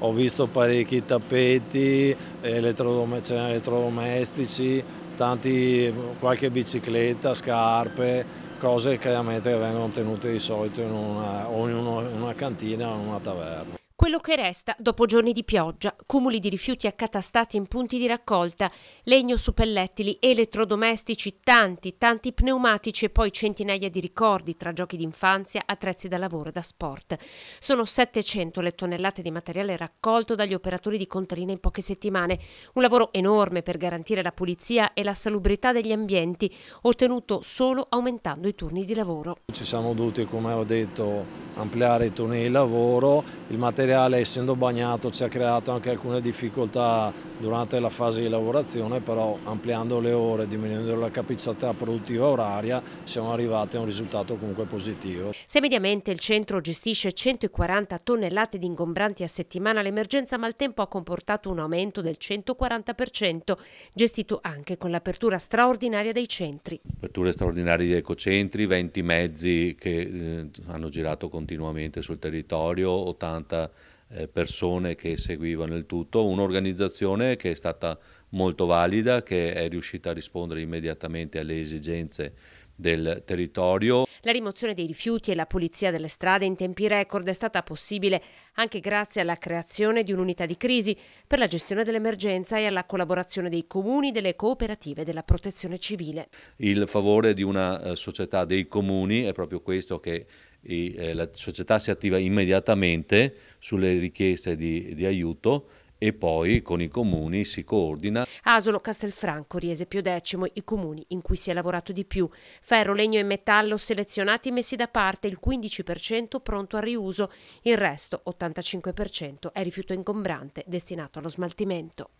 ho visto parecchi tappeti, eh, elettrodom elettrodomestici, tanti, qualche bicicletta, scarpe, cose che chiaramente vengono tenute di solito in una, o in una, in una cantina o in una taverna quello che resta dopo giorni di pioggia, cumuli di rifiuti accatastati in punti di raccolta, legno su pellettili, elettrodomestici, tanti, tanti pneumatici e poi centinaia di ricordi tra giochi d'infanzia, attrezzi da lavoro e da sport. Sono 700 le tonnellate di materiale raccolto dagli operatori di Contarina in poche settimane, un lavoro enorme per garantire la pulizia e la salubrità degli ambienti, ottenuto solo aumentando i turni di lavoro. Ci siamo dovuti, come ho detto, ampliare i turni di lavoro il materiale essendo bagnato ci ha creato anche alcune difficoltà durante la fase di lavorazione, però ampliando le ore, diminuendo la capacità produttiva oraria siamo arrivati a un risultato comunque positivo. Se mediamente il centro gestisce 140 tonnellate di ingombranti a settimana, l'emergenza maltempo ha comportato un aumento del 140%, gestito anche con l'apertura straordinaria dei centri. Aperture straordinarie di ecocentri, 20 mezzi che eh, hanno girato continuamente sul territorio, 80 80 eh, persone che seguivano il tutto, un'organizzazione che è stata molto valida, che è riuscita a rispondere immediatamente alle esigenze del territorio. La rimozione dei rifiuti e la pulizia delle strade in tempi record è stata possibile anche grazie alla creazione di un'unità di crisi per la gestione dell'emergenza e alla collaborazione dei comuni, delle cooperative e della protezione civile. Il favore di una eh, società dei comuni è proprio questo che e, eh, la società si attiva immediatamente sulle richieste di, di aiuto e poi con i comuni si coordina. Asolo, Castelfranco, Riese Pio X, i comuni in cui si è lavorato di più. Ferro, legno e metallo selezionati e messi da parte, il 15% pronto a riuso, il resto, 85%, è rifiuto ingombrante destinato allo smaltimento.